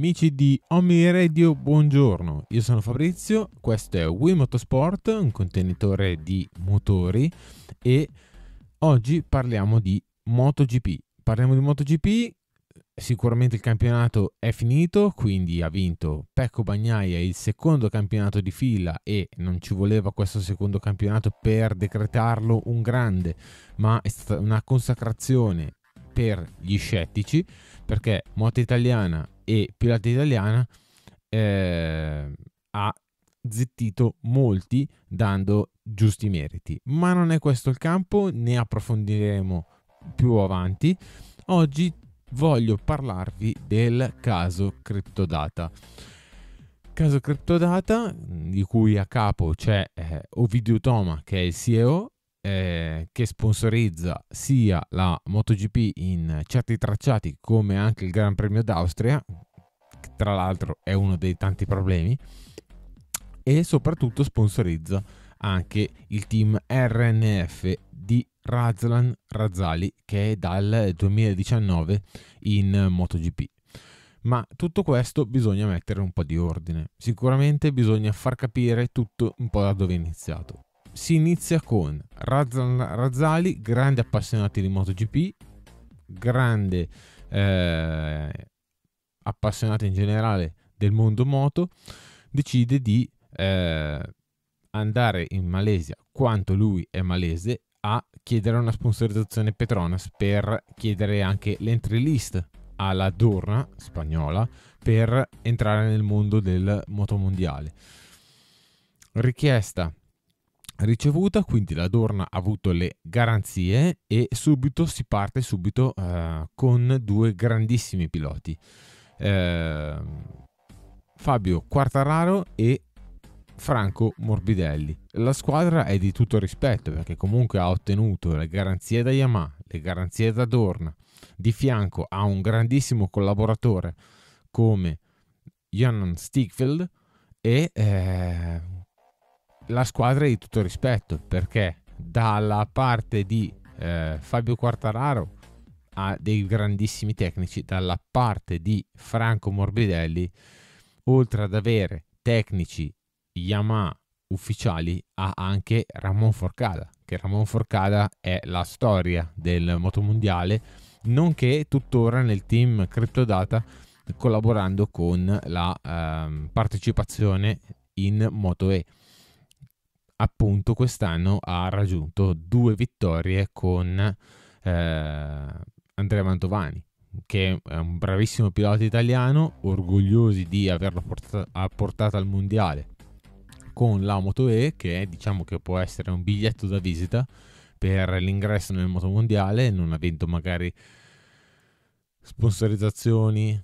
amici di Omni Radio, buongiorno. Io sono Fabrizio, questo è Wii Motorsport, un contenitore di motori e oggi parliamo di MotoGP. Parliamo di MotoGP, sicuramente il campionato è finito, quindi ha vinto Pecco Bagnaia il secondo campionato di fila e non ci voleva questo secondo campionato per decretarlo un grande, ma è stata una consacrazione per gli scettici perché Moto Italiana e Pirata Italiana eh, ha zittito molti dando giusti meriti. Ma non è questo il campo, ne approfondiremo più avanti. Oggi voglio parlarvi del caso Cryptodata. Caso Cryptodata, di cui a capo c'è eh, Ovidio Toma che è il CEO eh, che sponsorizza sia la MotoGP in certi tracciati come anche il Gran Premio d'Austria, che tra l'altro è uno dei tanti problemi, e soprattutto sponsorizza anche il team RNF di Razlan Razzali che è dal 2019 in MotoGP. Ma tutto questo bisogna mettere un po' di ordine. Sicuramente bisogna far capire tutto un po' da dove è iniziato si inizia con Razzali, grande appassionato di MotoGP, grande eh, appassionato in generale del mondo moto, decide di eh, andare in Malesia quanto lui è malese a chiedere una sponsorizzazione Petronas per chiedere anche l'entry list alla Dorna spagnola per entrare nel mondo del motomondiale. Richiesta ricevuta, quindi la Dorna ha avuto le garanzie e subito si parte subito eh, con due grandissimi piloti. Eh, Fabio Quartararo e Franco Morbidelli. La squadra è di tutto rispetto perché comunque ha ottenuto le garanzie da Yamaha, le garanzie da Dorna, di fianco ha un grandissimo collaboratore come Jan Stigfeld e eh, la squadra è di tutto rispetto perché dalla parte di eh, Fabio Quartararo ha dei grandissimi tecnici, dalla parte di Franco Morbidelli, oltre ad avere tecnici Yamaha ufficiali, ha anche Ramon Forcada, che Ramon Forcada è la storia del motomondiale, nonché tuttora nel team CryptoData collaborando con la eh, partecipazione in Moto E appunto quest'anno ha raggiunto due vittorie con eh, Andrea Mantovani che è un bravissimo pilota italiano, orgogliosi di averlo portato, portato al mondiale con la Moto E, che diciamo che può essere un biglietto da visita per l'ingresso nel Moto Mondiale, non avendo magari sponsorizzazioni,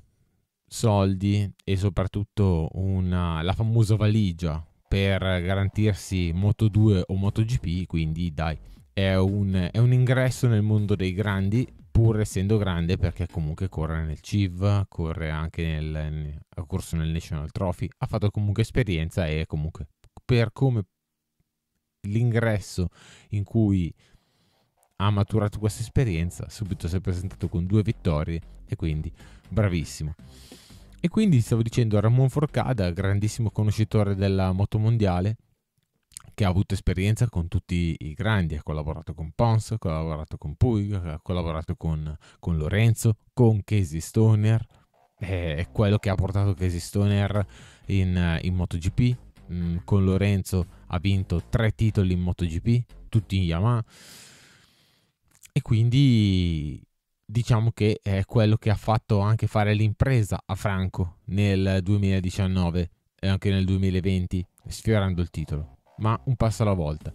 soldi e soprattutto una, la famosa valigia per garantirsi Moto2 o MotoGP, quindi dai, è un, è un ingresso nel mondo dei grandi, pur essendo grande perché comunque corre nel CIV, corre anche nel, ha corso nel National Trophy, ha fatto comunque esperienza e comunque per come l'ingresso in cui ha maturato questa esperienza, subito si è presentato con due vittorie e quindi bravissimo. E quindi stavo dicendo Ramon Forcada, grandissimo conoscitore della moto mondiale, che ha avuto esperienza con tutti i grandi, ha collaborato con Pons, ha collaborato con Puig, ha collaborato con, con Lorenzo, con Casey Stoner, è quello che ha portato Casey Stoner in, in MotoGP, mm, con Lorenzo ha vinto tre titoli in MotoGP, tutti in Yamaha, e quindi diciamo che è quello che ha fatto anche fare l'impresa a Franco nel 2019 e anche nel 2020, sfiorando il titolo, ma un passo alla volta.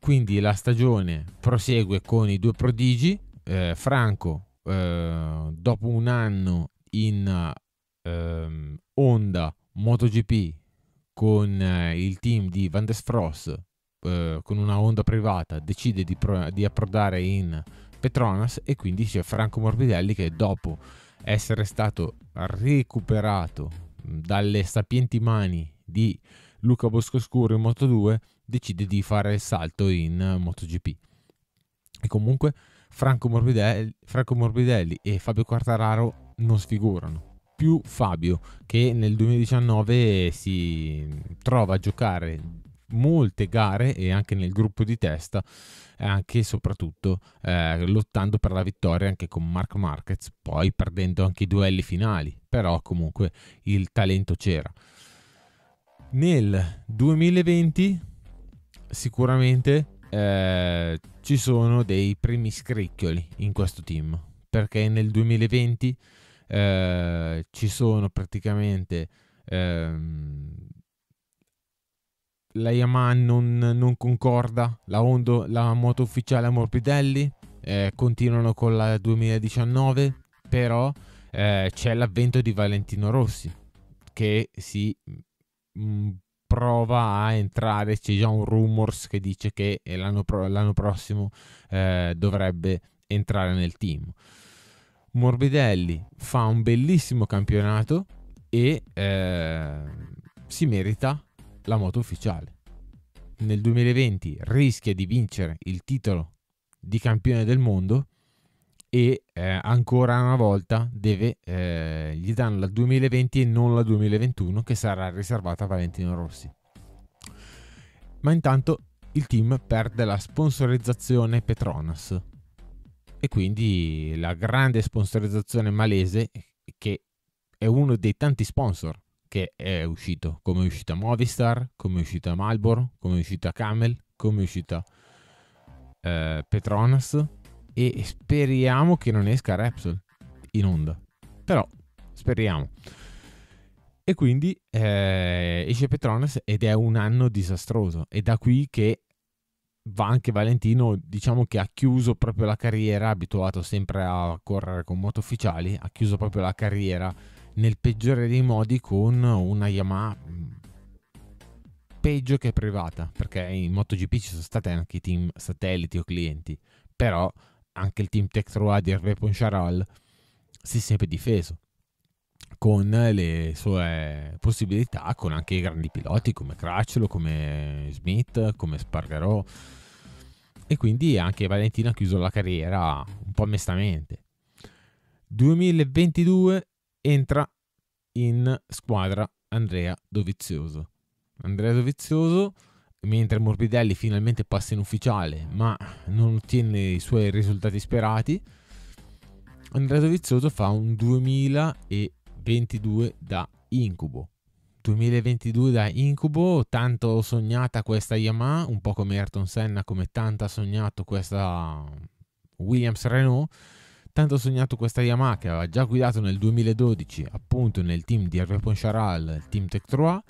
Quindi la stagione prosegue con i due prodigi, eh, Franco eh, dopo un anno in eh, Honda MotoGP con eh, il team di Van der Sfross eh, con una Honda privata decide di, pro- di approdare in Petronas e quindi c'è Franco Morbidelli che dopo essere stato recuperato mm, dalle sapienti mani di Luca Boscoscuro in Moto 2 decide di fare il salto in eh, MotoGP. E comunque Franco Morbidelli, Franco Morbidelli e Fabio Quartararo non sfigurano. Più Fabio che nel 2019 si trova a giocare molte gare e anche nel gruppo di testa, anche e soprattutto eh, lottando per la vittoria anche con Mark Marquez, poi perdendo anche i duelli finali, però comunque il talento c'era. Nel 2020 sicuramente eh, ci sono dei primi scricchioli in questo team, perché nel 2020 eh, ci sono praticamente... Ehm, la Yamaha non, non concorda, la, Hondo, la moto ufficiale a Morbidelli, eh, continuano con la 2019, però eh, c'è l'avvento di Valentino Rossi che si mh, mm, prova a entrare, c'è già un rumors che dice che l'anno, pro- l'anno prossimo eh, dovrebbe entrare nel team. Morbidelli fa un bellissimo campionato e eh, si merita la moto ufficiale. Nel 2020 rischia di vincere il titolo di campione del mondo e eh, ancora una volta deve, eh, gli danno la 2020 e non la 2021 che sarà riservata a Valentino Rossi. Ma intanto il team perde la sponsorizzazione Petronas e quindi la grande sponsorizzazione malese che è uno dei tanti sponsor che è uscito, come è uscita Movistar, come è uscita Malbor, come è uscita Camel, come è uscita eh, Petronas e speriamo che non esca Repsol in onda, però speriamo. E quindi eh, esce Petronas ed è un anno disastroso. è da qui che va anche Valentino, diciamo che ha chiuso proprio la carriera, abituato sempre a correre con moto ufficiali, ha chiuso proprio la carriera nel peggiore dei modi con una Yamaha mm, peggio che privata, perché in MotoGP ci sono stati anche i team satelliti o clienti, però anche il team Tech Road di Hervé Poncharal si è sempre difeso con le sue possibilità, con anche i grandi piloti come Cracciolo, come Smith, come Spargarò e quindi anche Valentino ha chiuso la carriera un po' mestamente. 2022 entra in squadra Andrea Dovizioso. Andrea Dovizioso, mentre Morbidelli finalmente passa in ufficiale, ma non ottiene i suoi risultati sperati, Andrea Dovizioso fa un 2022 da incubo. 2022 da incubo, tanto sognata questa Yamaha, un po' come Ayrton Senna, come tanto ha sognato questa Williams Renault Tanto sognato questa Yamaha che aveva già guidato nel 2012 appunto nel team di Hervé Poncharal, il team Tech 3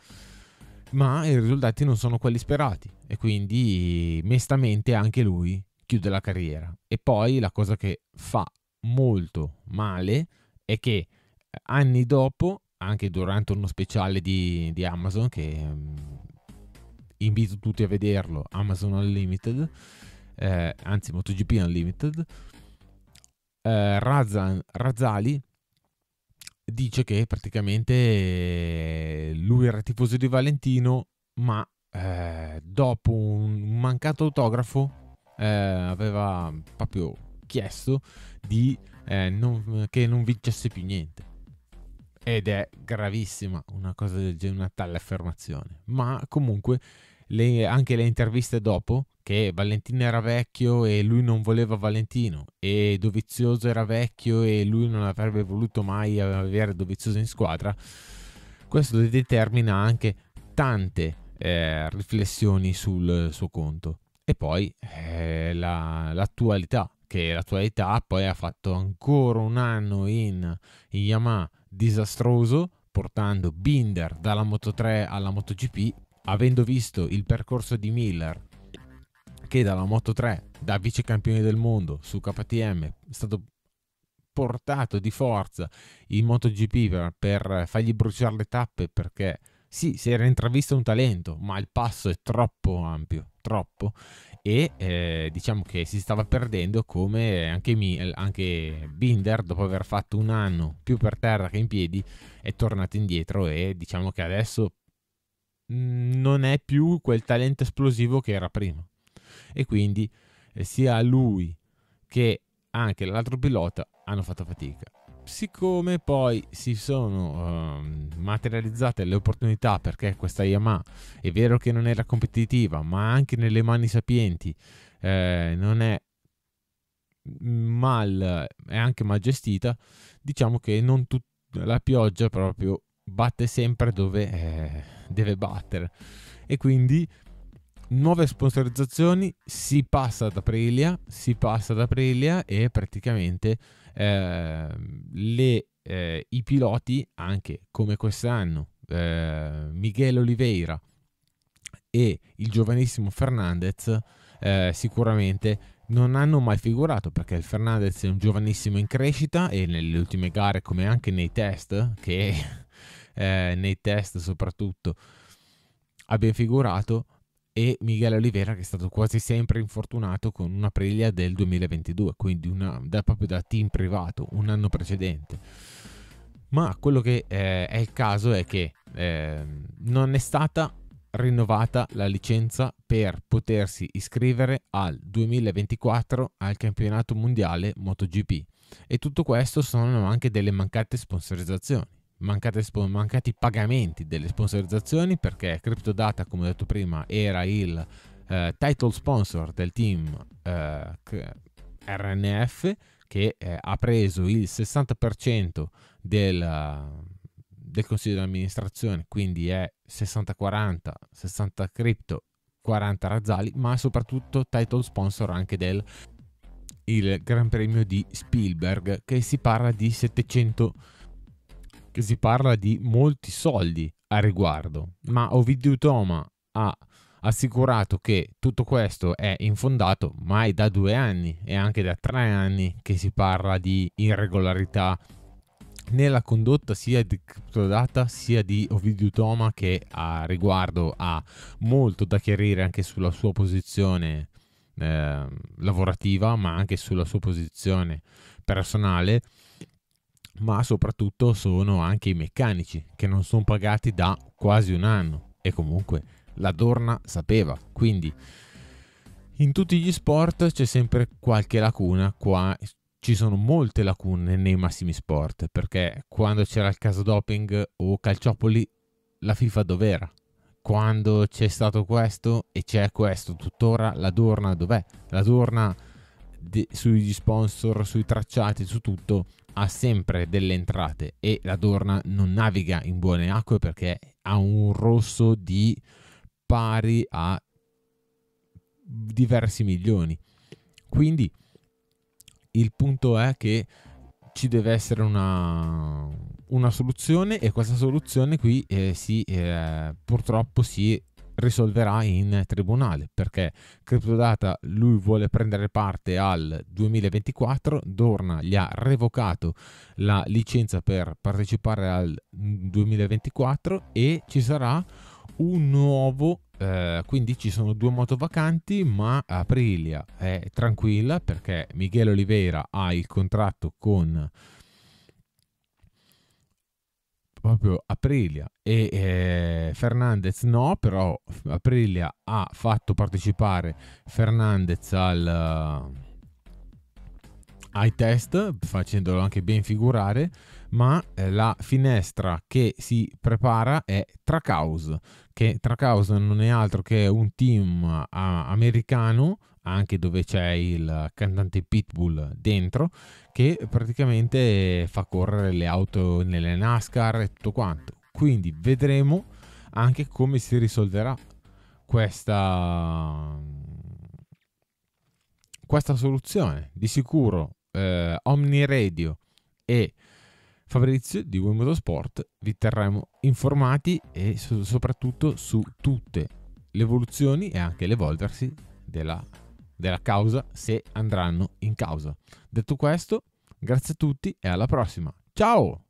ma i risultati non sono quelli sperati e quindi mestamente anche lui chiude la carriera. E poi la cosa che fa molto male è che eh, anni dopo, anche durante uno speciale di, di Amazon, che um, invito tutti a vederlo, Amazon Unlimited, eh, anzi MotoGP Unlimited, eh, Razan, Razzali dice che praticamente eh, lui era tifoso di Valentino, ma eh, dopo un mancato autografo eh, aveva proprio chiesto di, eh, non, che non vincesse più niente. Ed è gravissima una cosa del genere, una tale affermazione. Ma comunque le, anche le interviste dopo, che Valentino era vecchio e lui non voleva Valentino, e Dovizioso era vecchio e lui non avrebbe voluto mai avere Dovizioso in squadra, questo determina anche tante eh, riflessioni sul suo conto. E poi eh, la, l'attualità, che l'attualità poi ha fatto ancora un anno in, in Yamaha disastroso, portando Binder dalla Moto 3 alla MotoGP avendo visto il percorso di Miller, che dalla Moto 3, da vice campione del mondo su KTM, è stato portato di forza in MotoGP per, per fargli bruciare le tappe perché sì, si era intravisto un talento, ma il passo è troppo ampio, troppo, e eh, diciamo che si stava perdendo come anche, Mil, eh, anche Binder, dopo aver fatto un anno più per terra che in piedi, è tornato indietro e diciamo che adesso Mm, non è più quel talento esplosivo che era prima. E quindi eh, sia lui che anche l'altro pilota hanno fatto fatica. Siccome poi si sono eh, materializzate le opportunità perché questa Yamaha è vero che non era competitiva, ma anche nelle mani sapienti eh, non è mal, è anche mal gestita, diciamo che non tut- la pioggia proprio batte sempre dove eh, deve battere. E quindi nuove sponsorizzazioni, si passa ad Aprilia, si passa ad Aprilia e praticamente eh, le, eh, i piloti, anche come quest'anno, eh, Michele Oliveira e il giovanissimo Fernandez, eh, sicuramente non hanno mai figurato perché il Fernandez è un giovanissimo in crescita e nelle ultime gare come anche nei test che eh, nei test soprattutto abbia figurato e Miguel Oliveira che è stato quasi sempre infortunato con una del 2022, quindi una, da, proprio da team privato, un anno precedente. Ma quello che eh, è il caso è che eh, non è stata rinnovata la licenza per potersi iscrivere al 2024 al campionato mondiale MotoGP e tutto questo sono anche delle mancate sponsorizzazioni mancate, mancati pagamenti delle sponsorizzazioni perché CryptoData, come ho detto prima, era il eh, title sponsor del team eh, RNF che eh, ha preso il 60% del, del consiglio di amministrazione, quindi è 60-40, 60 crypto, 40 razzali, ma soprattutto title sponsor anche del Gran Premio di Spielberg che si parla di 700 che si parla di molti soldi a riguardo, ma Ovidio Toma ha assicurato che tutto questo è infondato, mai da due anni e anche da tre anni che si parla di irregolarità nella condotta sia di Cryptodata sia di Ovidio Toma che a riguardo ha molto da chiarire anche sulla sua posizione eh, lavorativa ma anche sulla sua posizione personale ma soprattutto sono anche i meccanici che non sono pagati da quasi un anno e comunque la Dorna sapeva, quindi in tutti gli sport c'è sempre qualche lacuna, qua ci sono molte lacune nei massimi sport, perché quando c'era il caso doping o calciopoli la FIFA dov'era? Quando c'è stato questo e c'è questo tuttora, la Dorna dov'è? La Dorna de- sugli sponsor, sui tracciati, su tutto ha sempre delle entrate e la Dorna non naviga in buone acque perché ha un rosso di pari a diversi milioni. Quindi il punto è che ci deve essere una, una soluzione e questa soluzione qui eh, si, eh, purtroppo si risolverà in tribunale perché CryptoData lui vuole prendere parte al 2024, Dorna gli ha revocato la licenza per partecipare al 2024 e ci sarà un nuovo eh, quindi ci sono due moto vacanti ma Aprilia è tranquilla perché Miguel Oliveira ha il contratto con proprio Aprilia e eh, Fernandez no, però Aprilia ha fatto partecipare Fernandez al, eh, ai test, facendolo anche ben figurare ma eh, la finestra che si prepara è Trackhouse, che Trackhouse non è altro che un team americano anche dove c'è il cantante Pitbull dentro che praticamente fa correre le auto nelle NASCAR e tutto quanto. Quindi vedremo anche come si risolverà questa, questa soluzione. Di sicuro eh, Omni Radio e Fabrizio di Wii Motorsport vi terremo informati e so- soprattutto su tutte le evoluzioni e anche l'evolversi della, della causa se andranno in causa. Detto questo, grazie a tutti e alla prossima. Ciao!